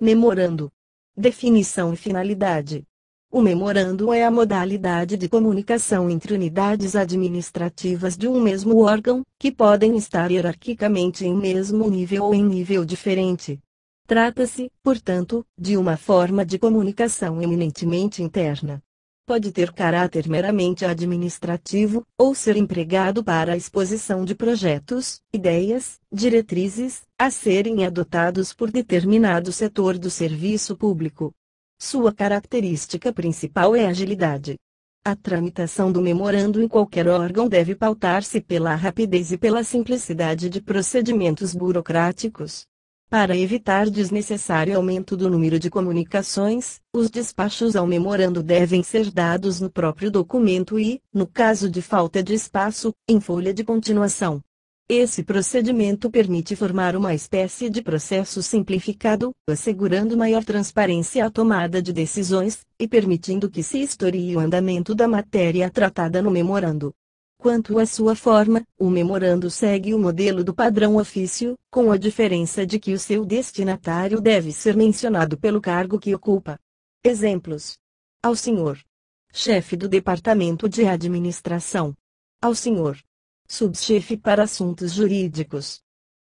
Memorando. Definição e finalidade. O memorando é a modalidade de comunicação entre unidades administrativas de um mesmo órgão, que podem estar hierarquicamente em mesmo nível ou em nível diferente. Trata-se, portanto, de uma forma de comunicação eminentemente interna pode ter caráter meramente administrativo, ou ser empregado para a exposição de projetos, ideias, diretrizes, a serem adotados por determinado setor do serviço público. Sua característica principal é agilidade. A tramitação do memorando em qualquer órgão deve pautar-se pela rapidez e pela simplicidade de procedimentos burocráticos, para evitar desnecessário aumento do número de comunicações, os despachos ao memorando devem ser dados no próprio documento e, no caso de falta de espaço, em folha de continuação. Esse procedimento permite formar uma espécie de processo simplificado, assegurando maior transparência à tomada de decisões, e permitindo que se historie o andamento da matéria tratada no memorando. Quanto à sua forma, o memorando segue o modelo do padrão ofício, com a diferença de que o seu destinatário deve ser mencionado pelo cargo que ocupa. Exemplos: ao senhor chefe do departamento de administração, ao senhor subchefe para assuntos jurídicos,